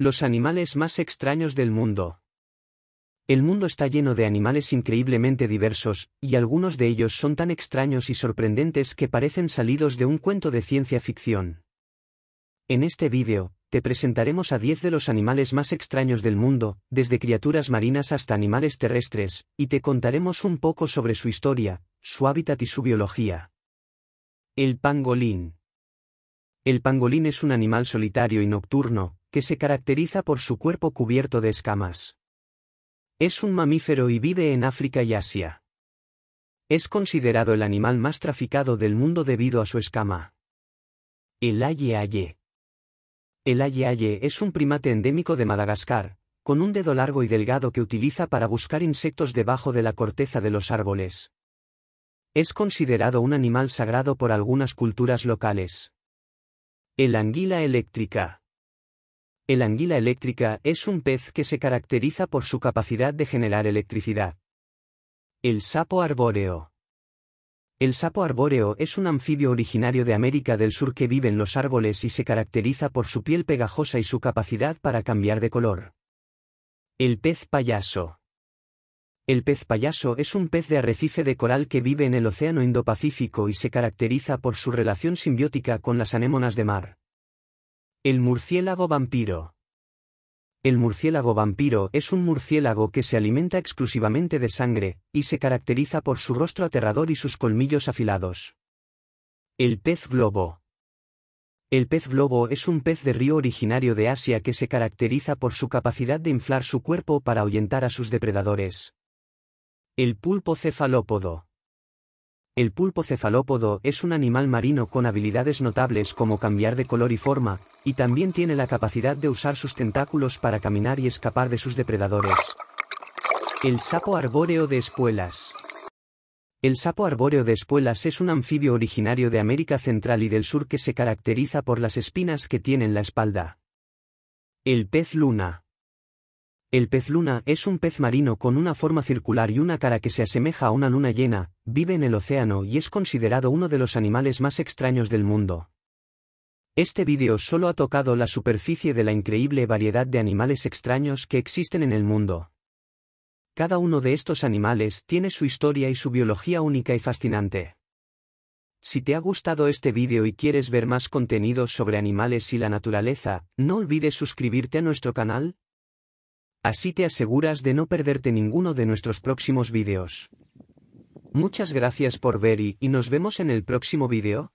Los animales más extraños del mundo. El mundo está lleno de animales increíblemente diversos, y algunos de ellos son tan extraños y sorprendentes que parecen salidos de un cuento de ciencia ficción. En este vídeo, te presentaremos a 10 de los animales más extraños del mundo, desde criaturas marinas hasta animales terrestres, y te contaremos un poco sobre su historia, su hábitat y su biología. El pangolín. El pangolín es un animal solitario y nocturno, que se caracteriza por su cuerpo cubierto de escamas. Es un mamífero y vive en África y Asia. Es considerado el animal más traficado del mundo debido a su escama. El aye aye. El aye aye es un primate endémico de Madagascar, con un dedo largo y delgado que utiliza para buscar insectos debajo de la corteza de los árboles. Es considerado un animal sagrado por algunas culturas locales. El anguila eléctrica. El anguila eléctrica es un pez que se caracteriza por su capacidad de generar electricidad. El sapo arbóreo. El sapo arbóreo es un anfibio originario de América del Sur que vive en los árboles y se caracteriza por su piel pegajosa y su capacidad para cambiar de color. El pez payaso. El pez payaso es un pez de arrecife de coral que vive en el Océano Indo-Pacífico y se caracteriza por su relación simbiótica con las anémonas de mar. El murciélago vampiro. El murciélago vampiro es un murciélago que se alimenta exclusivamente de sangre, y se caracteriza por su rostro aterrador y sus colmillos afilados. El pez globo. El pez globo es un pez de río originario de Asia que se caracteriza por su capacidad de inflar su cuerpo para ahuyentar a sus depredadores. El pulpo cefalópodo. El pulpo cefalópodo es un animal marino con habilidades notables como cambiar de color y forma, y también tiene la capacidad de usar sus tentáculos para caminar y escapar de sus depredadores. El sapo arbóreo de espuelas. El sapo arbóreo de espuelas es un anfibio originario de América Central y del Sur que se caracteriza por las espinas que tiene en la espalda. El pez luna. El pez luna es un pez marino con una forma circular y una cara que se asemeja a una luna llena, vive en el océano y es considerado uno de los animales más extraños del mundo. Este vídeo solo ha tocado la superficie de la increíble variedad de animales extraños que existen en el mundo. Cada uno de estos animales tiene su historia y su biología única y fascinante. Si te ha gustado este vídeo y quieres ver más contenido sobre animales y la naturaleza, no olvides suscribirte a nuestro canal, Así te aseguras de no perderte ninguno de nuestros próximos vídeos. Muchas gracias por ver y, nos vemos en el próximo vídeo.